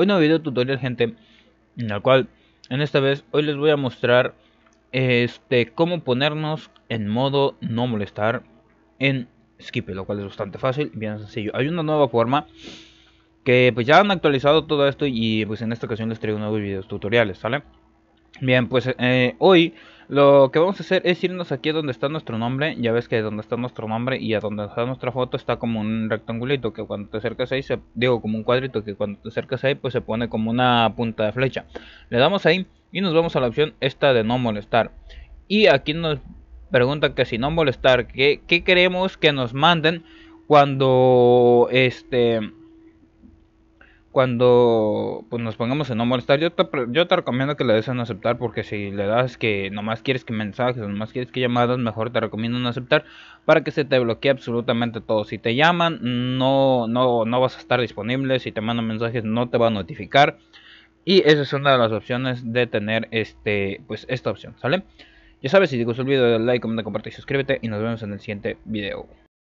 Hoy nuevo video tutorial gente, en el cual en esta vez hoy les voy a mostrar este cómo ponernos en modo no molestar en skip lo cual es bastante fácil bien sencillo. Hay una nueva forma que pues ya han actualizado todo esto y pues en esta ocasión les traigo nuevos videos tutoriales, ¿sale? Bien, pues eh, hoy lo que vamos a hacer es irnos aquí a donde está nuestro nombre. Ya ves que donde está nuestro nombre y a donde está nuestra foto está como un rectangulito que cuando te acercas ahí, se, digo como un cuadrito que cuando te acercas ahí pues se pone como una punta de flecha. Le damos ahí y nos vamos a la opción esta de no molestar. Y aquí nos pregunta que si no molestar, ¿qué, qué queremos que nos manden cuando este cuando pues, nos pongamos en no molestar, yo te, recomiendo que le des en aceptar porque si le das que nomás quieres que mensajes, nomás quieres que llamadas, mejor te recomiendo no aceptar para que se te bloquee absolutamente todo. Si te llaman, no, no, vas a estar disponible, si te mandan mensajes no te va a notificar. Y esa es una de las opciones de tener este, pues, esta opción, ¿sale? Ya sabes, si te gustó el video, dale like, comenta, comparte y suscríbete y nos vemos en el siguiente video.